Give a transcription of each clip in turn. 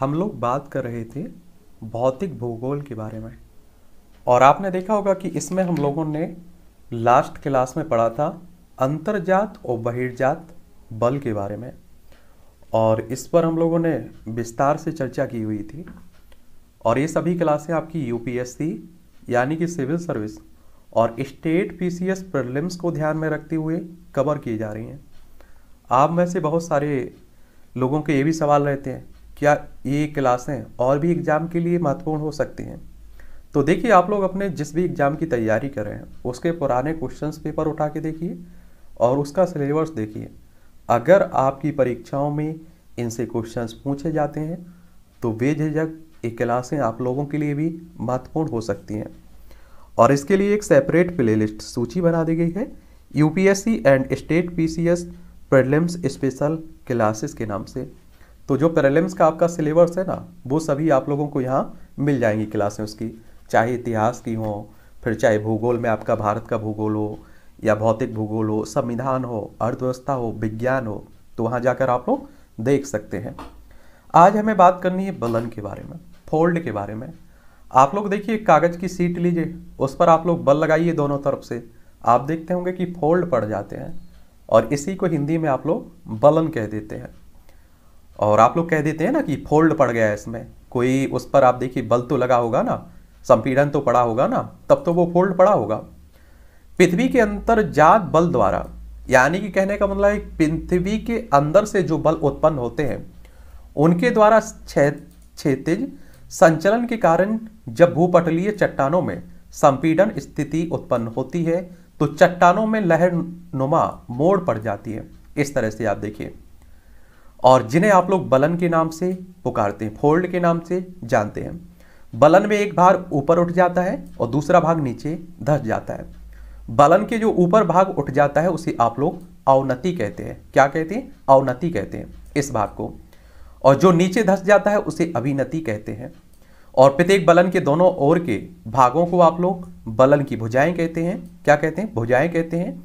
हम लोग बात कर रहे थे भौतिक भूगोल के बारे में और आपने देखा होगा कि इसमें हम लोगों ने लास्ट क्लास में पढ़ा था अंतर्जात और बहिर्जात बल के बारे में और इस पर हम लोगों ने विस्तार से चर्चा की हुई थी और ये सभी क्लासें आपकी यूपीएससी यानी कि सिविल सर्विस और स्टेट पीसीएस प्रीलिम्स को ध्यान में रखते हुए कवर की जा रही हैं आप में से बहुत सारे लोगों के ये भी सवाल रहते हैं क्या ये क्लासें और भी एग्ज़ाम के लिए महत्वपूर्ण हो सकती हैं तो देखिए आप लोग अपने जिस भी एग्ज़ाम की तैयारी कर रहे हैं उसके पुराने क्वेश्चंस पेपर उठा के देखिए और उसका सिलेबस देखिए अगर आपकी परीक्षाओं में इनसे क्वेश्चंस पूछे जाते हैं तो वे बेझिझक ये क्लासें आप लोगों के लिए भी महत्वपूर्ण हो सकती हैं और इसके लिए एक सेपरेट प्ले सूची बना दी गई है U and state P C special classes के नाम से तो जो पैरेलम्स का आपका सिलेबस है ना वो सभी आप लोगों को यहाँ मिल जाएंगी क्लासें उसकी चाहे इतिहास की हो फिर चाहे भूगोल में आपका भारत का भूगोल हो या भौतिक भूगोल हो संविधान हो अर्थव्यवस्था हो विज्ञान हो तो वहाँ जाकर आप लोग देख सकते हैं आज हमें बात करनी है बलन के बारे में फोल्ड के बारे में आप लोग देखिए कागज़ की सीट लीजिए उस पर आप लोग बल लगाइए दोनों तरफ से आप देखते होंगे कि फोल्ड पड़ जाते हैं और इसी को हिंदी में आप लोग बलन कह देते हैं और आप लोग कह देते हैं ना कि फोल्ड पड़ गया है इसमें कोई उस पर आप देखिए बल तो लगा होगा ना संपीड़न तो पड़ा होगा ना तब तो वो फोल्ड पड़ा होगा पृथ्वी के अंतर जात बल द्वारा यानी कि कहने का मतलब पृथ्वी के अंदर से जो बल उत्पन्न होते हैं उनके द्वारा क्षेत्रज संचलन के कारण जब भूपटलीय चट्टानों में संपीडन स्थिति उत्पन्न होती है तो चट्टानों में लहर नुमा मोड़ पड़ जाती है इस तरह से आप देखिए और जिन्हें आप लोग बलन के नाम से पुकारते हैं फोल्ड के नाम से जानते हैं बलन में एक भाग ऊपर उठ जाता है और दूसरा भाग नीचे धस जाता है बलन के जो ऊपर भाग उठ जाता है उसे आप लोग अवनति कहते हैं क्या कहते हैं अवनति कहते हैं इस भाग को और जो नीचे धस जाता है उसे अभिनति कहते हैं और प्रत्येक बलन के दोनों ओर के भागों को आप लोग बलन की भुजाएं कहते हैं क्या कहते हैं भुजाएं कहते हैं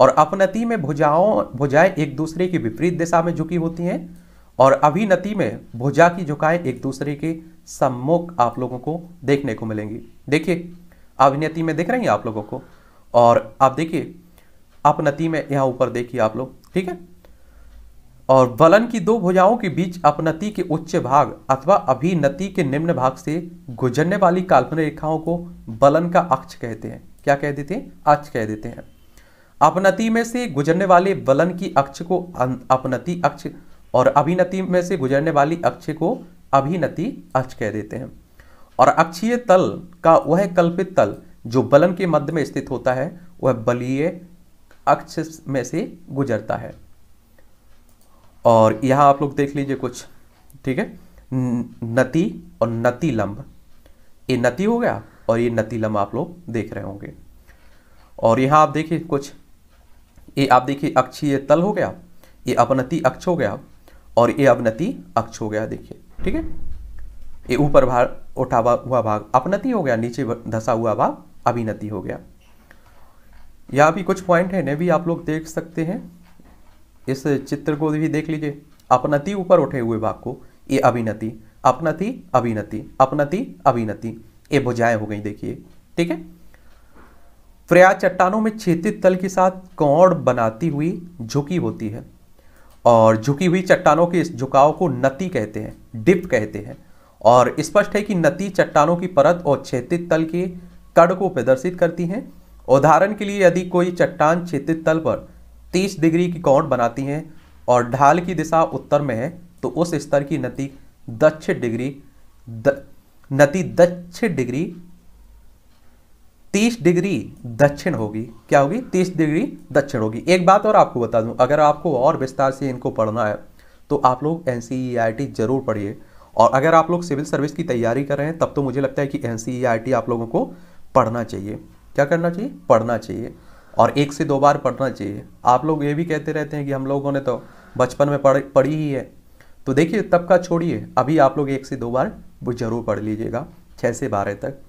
और अपनति में भुजाओं भुजाएं एक दूसरे की विपरीत दिशा में झुकी होती हैं और अभिनति में भुजा की झुकाएं एक दूसरे के सम्मुख आप लोगों को देखने को मिलेंगी देखिए अभिनति में दिख रही हैं आप लोगों को और आप देखिए अपनति में यहाँ ऊपर देखिए आप लोग ठीक है और बलन की दो भुजाओं के बीच अपनति के उच्च भाग अथवा अभिनति के निम्न भाग से गुजरने वाली काल्पनिक रेखाओं को बलन का अक्ष कहते हैं क्या कह देते हैं अक्ष कह देते हैं अपनति में से गुजरने वाले बलन की अक्ष को अं- अपनति अक्ष और अभिनति में से गुजरने वाली अक्ष को अभिनति अक्ष कह देते हैं और अक्षीय तल का वह कल्पित तल जो बलन के मध्य में स्थित होता है वह बलीय अक्ष में से गुजरता है और यहां आप लोग देख लीजिए कुछ ठीक है नति और नति लंब ये नति हो गया और ये नतिलम आप लोग देख रहे होंगे और यहां आप देखिए कुछ ये आप देखिए अक्षीय तल हो गया ये अपनति अक्ष हो गया और ये अवनति अक्ष हो गया देखिए ठीक है ये ऊपर भार उठा हुआ भाग अपनति हो गया नीचे धसा हुआ भाग अभिनति हो गया यहाँ भी कुछ पॉइंट है इन्हें भी आप लोग देख सकते हैं इस चित्र को भी देख लीजिए अपनति ऊपर उठे हुए भाग को ये अभिनति अपनति अभिनति अपनति अभिनति ये भुजाएं हो गई देखिए ठीक है प्रयाग चट्टानों में छेदित तल के साथ कौड़ बनाती हुई झुकी होती है और झुकी हुई चट्टानों के इस झुकाव को नती कहते हैं डिप कहते हैं और स्पष्ट है कि नती चट्टानों की परत और छेदित तल के कड़ को प्रदर्शित करती हैं उदाहरण के लिए यदि कोई चट्टान छेदित तल पर 30 डिग्री की कौड़ बनाती हैं और ढाल की दिशा उत्तर में है तो उस स्तर की नती दक्ष डिग्री द, नती दक्ष डिग्री तीस डिग्री दक्षिण होगी क्या होगी तीस डिग्री दक्षिण होगी एक बात और आपको बता दूं अगर आपको और विस्तार से इनको पढ़ना है तो आप लोग एन e जरूर पढ़िए और अगर आप लोग सिविल सर्विस की तैयारी कर रहे हैं तब तो मुझे लगता है कि एन e आप लोगों को पढ़ना चाहिए क्या करना चाहिए पढ़ना चाहिए और एक से दो बार पढ़ना चाहिए आप लोग ये भी कहते रहते हैं कि हम लोगों ने तो बचपन में पढ़ पढ़ी ही है तो देखिए तब का छोड़िए अभी आप लोग एक से दो बार वो जरूर पढ़ लीजिएगा छः से बारह तक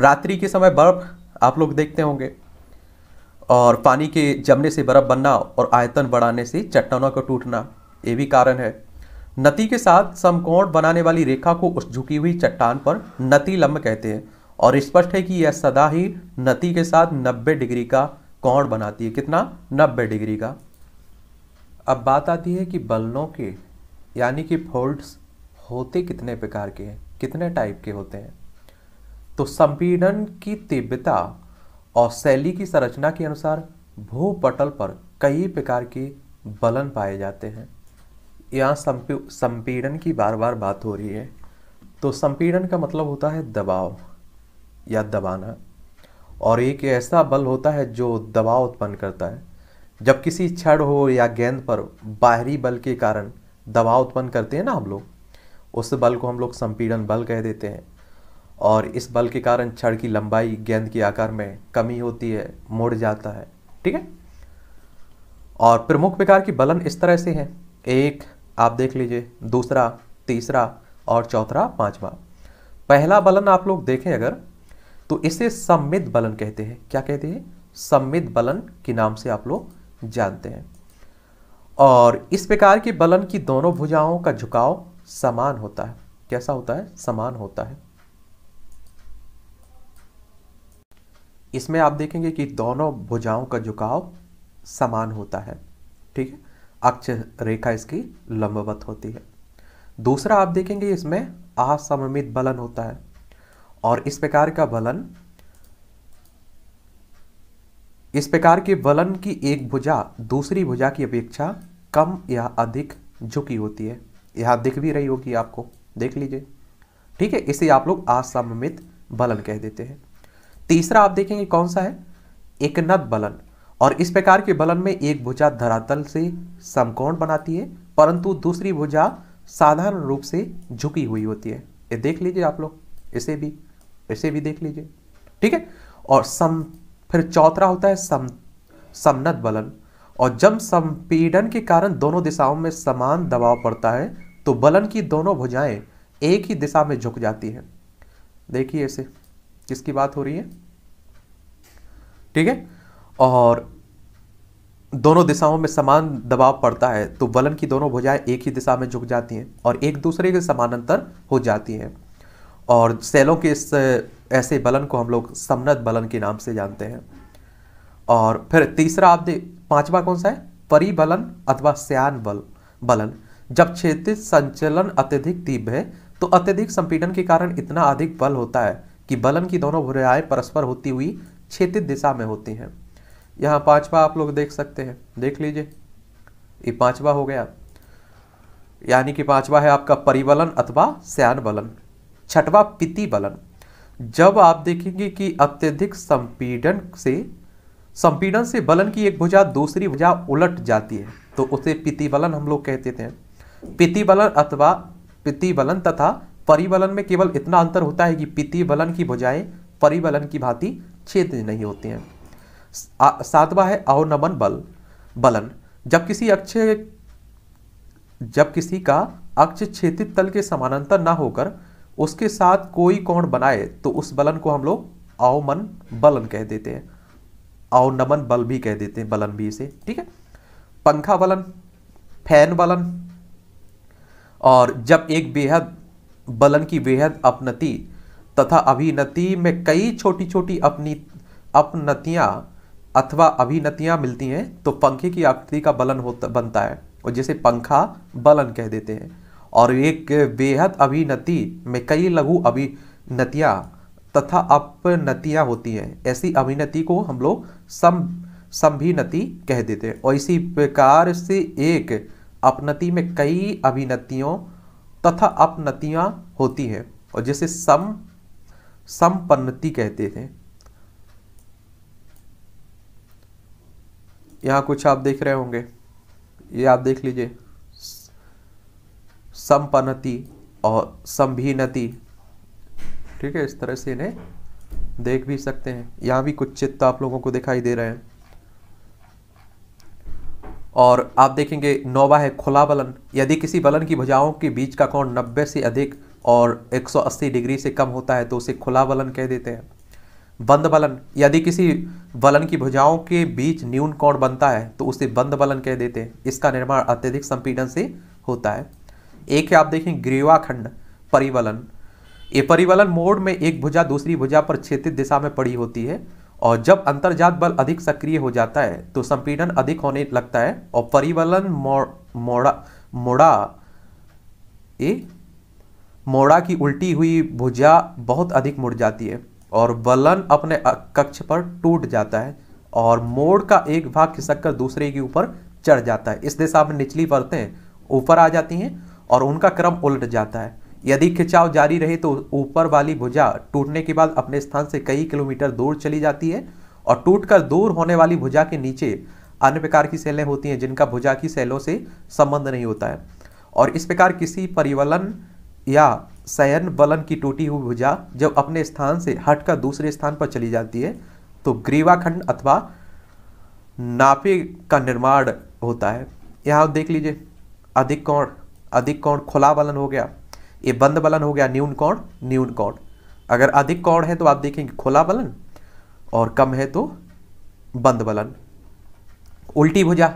रात्रि के समय बर्फ आप लोग देखते होंगे और पानी के जमने से बर्फ बनना और आयतन बढ़ाने से चट्टानों का टूटना ये भी कारण है नती के साथ समकोण बनाने वाली रेखा को उस झुकी हुई चट्टान पर नती लंब कहते हैं और स्पष्ट है कि यह सदा ही नती के साथ 90 डिग्री का कोण बनाती है कितना 90 डिग्री का अब बात आती है कि बलनों के यानी कि फोल्ड्स होते कितने प्रकार के हैं कितने टाइप के होते हैं तो संपीड़न की तीव्रता और शैली की संरचना के अनुसार भूपटल पर कई प्रकार के बलन पाए जाते हैं यहाँ संपीड़न की बार बार बात हो रही है तो संपीड़न का मतलब होता है दबाव या दबाना और एक ऐसा बल होता है जो दबाव उत्पन्न करता है जब किसी छड़ हो या गेंद पर बाहरी बल के कारण दबाव उत्पन्न करते हैं ना हम लोग उस बल को हम लोग संपीड़न बल कह देते हैं और इस बल के कारण छड़ की लंबाई गेंद के आकार में कमी होती है मुड़ जाता है ठीक है और प्रमुख प्रकार की बलन इस तरह से हैं एक आप देख लीजिए दूसरा तीसरा और चौथा पांचवा पहला बलन आप लोग देखें अगर तो इसे सम्मित बलन कहते हैं क्या कहते हैं सम्मित बलन के नाम से आप लोग जानते हैं और इस प्रकार के बलन की दोनों भुजाओं का झुकाव समान होता है कैसा होता है समान होता है इसमें आप देखेंगे कि दोनों भुजाओं का झुकाव समान होता है ठीक है अक्ष रेखा इसकी लंबवत होती है दूसरा आप देखेंगे इसमें असममित बलन होता है और इस प्रकार का बलन इस प्रकार के बलन की एक भुजा दूसरी भुजा की अपेक्षा कम या अधिक झुकी होती है यह दिख भी रही होगी आपको देख लीजिए ठीक है इसे आप लोग असममित बलन कह देते हैं तीसरा आप देखेंगे कौन सा है नद बलन और इस प्रकार के बलन में एक भुजा धरातल से समकोण बनाती है परंतु दूसरी भुजा साधारण रूप से झुकी हुई होती है ये देख लीजिए आप लोग इसे भी इसे भी देख लीजिए ठीक है और सम फिर चौथा होता है सम समनत बलन और जब संपीडन के कारण दोनों दिशाओं में समान दबाव पड़ता है तो बलन की दोनों भुजाएं एक ही दिशा में झुक जाती हैं देखिए इसे किसकी बात हो रही है ठीक है और दोनों दिशाओं में समान दबाव पड़ता है तो वलन की दोनों भुजाएं एक ही दिशा में झुक जाती हैं और एक दूसरे के समानांतर हो जाती हैं और सेलों के इस ऐसे बलन को हम लोग समनत बलन के नाम से जानते हैं और फिर तीसरा आप दे पांचवा कौन सा है परिबलन अथवा श्यान बल बलन जब क्षेत्र संचलन अत्यधिक तीव्र है तो अत्यधिक संपीड़न के कारण इतना अधिक बल होता है कि बलन की दोनों भुजाएं परस्पर होती हुई क्षितिज दिशा में होती हैं यहाँ पांचवा आप लोग देख सकते हैं देख लीजिए ये पांचवा हो गया यानी कि पांचवा है आपका परिवलन अथवा श्यान बलन छठवा पिति बलन जब आप देखेंगे कि अत्यधिक संपीडन से संपीडन से बलन की एक भुजा दूसरी भुजा उलट जाती है तो उसे पिति बलन हम लोग कहते थे पिति बलन अथवा पिति बलन तथा परिवलन में केवल इतना अंतर होता है कि पिति बलन की भुजाएं परिवलन की भांति छेद नहीं होते हैं सातवा है अवनमन बल बलन जब किसी अक्ष जब किसी का अक्ष क्षेत्रित तल के समानांतर ना होकर उसके साथ कोई कोण बनाए तो उस बलन को हम लोग अवमन बलन कह देते हैं अवनमन बल भी कह देते हैं बलन भी इसे ठीक है पंखा बलन फैन बलन और जब एक बेहद बलन की बेहद अपनति तथा अभिनति में कई छोटी छोटी अपनी अपनतियाँ अथवा अभिनतियाँ मिलती हैं तो पंखे की आकृति का बलन होता बनता है और जिसे पंखा बलन कह देते हैं और एक बेहद अभिनति में कई लघु अभिनतियाँ तथा अपनतियाँ होती हैं ऐसी अभिनति को हम लोग सम संभिनति कह देते हैं और इसी प्रकार से एक अपनति में कई अभिनतियों तथा अपनतियाँ होती हैं और जैसे सम संपन्नति कहते थे यहां कुछ आप देख रहे होंगे ये आप देख लीजिए संपन्नति और संभीनति ठीक है इस तरह से इन्हें देख भी सकते हैं यहां भी कुछ चित्त आप लोगों को दिखाई दे रहे हैं और आप देखेंगे नौवा है खुला बलन यदि किसी बलन की भुजाओं के बीच का कोण 90 से अधिक और 180 डिग्री से कम होता है तो उसे खुला बलन कह देते हैं बंद बलन यदि किसी वलन की भुजाओं के बीच न्यून कोण बनता है तो उसे बंद बलन कह देते हैं इसका निर्माण अत्यधिक संपीड़न से होता है एक है आप देखें ग्रीवाखंड परिवलन ये परिवलन मोड में एक भुजा दूसरी भुजा पर क्षेत्रित दिशा में पड़ी होती है और जब अंतर्जात बल अधिक सक्रिय हो जाता है तो संपीड़न अधिक होने लगता है और परिवलन मोड़ा मोड़ा ये मोड़ा की उल्टी हुई भुजा बहुत अधिक मुड़ जाती है और बलन अपने कक्ष पर टूट जाता है और मोड़ का एक भाग खिसक कर दूसरे के ऊपर चढ़ जाता है इस दिशा में निचली परतें ऊपर आ जाती हैं और उनका क्रम उलट जाता है यदि खिंचाव जारी रहे तो ऊपर वाली भुजा टूटने के बाद अपने स्थान से कई किलोमीटर दूर चली जाती है और टूटकर दूर होने वाली भुजा के नीचे अन्य प्रकार की सेलें होती हैं जिनका भुजा की सेलों से संबंध नहीं होता है और इस प्रकार किसी परिवलन या शयन बलन की टूटी हुई भुजा जब अपने स्थान से हटकर दूसरे स्थान पर चली जाती है तो ग्रीवाखंड अथवा नापे का निर्माण होता है यहाँ देख लीजिए अधिक कोण अधिक कोण खुला बलन हो गया ये बंद बलन हो गया न्यून कोण न्यून कोण अगर अधिक कोण है तो आप देखेंगे खुला बलन और कम है तो बंद बलन उल्टी भुजा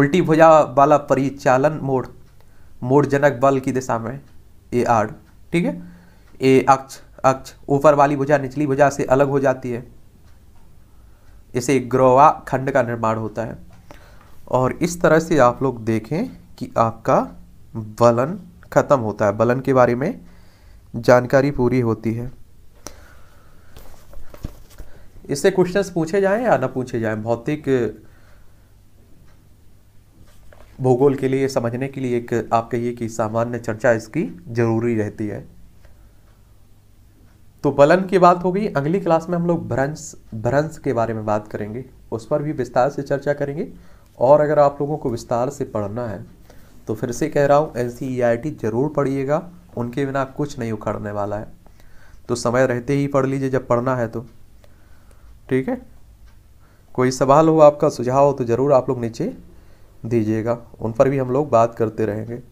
उल्टी भुजा वाला परिचालन मोड़ मोड़जनक बल की दिशा में ए आर ठीक है ए अक्ष अक्ष ऊपर वाली भुजा निचली भुजा से अलग हो जाती है इसे ग्रोवा खंड का निर्माण होता है और इस तरह से आप लोग देखें कि आपका बलन खत्म होता है बलन के बारे में जानकारी पूरी होती है इससे क्वेश्चंस पूछे जाएं या ना पूछे जाएं भौतिक भूगोल के लिए समझने के लिए एक आप कहिए कि सामान्य चर्चा इसकी जरूरी रहती है तो बलन की बात हो गई अगली क्लास में हम लोग भ्रंश भ्रंश के बारे में बात करेंगे उस पर भी विस्तार से चर्चा करेंगे और अगर आप लोगों को विस्तार से पढ़ना है तो फिर से कह रहा हूँ एन ज़रूर पढ़िएगा उनके बिना कुछ नहीं उखड़ने वाला है तो समय रहते ही पढ़ लीजिए जब पढ़ना है तो ठीक है कोई सवाल हो आपका सुझाव हो तो ज़रूर आप लोग नीचे दीजिएगा उन पर भी हम लोग बात करते रहेंगे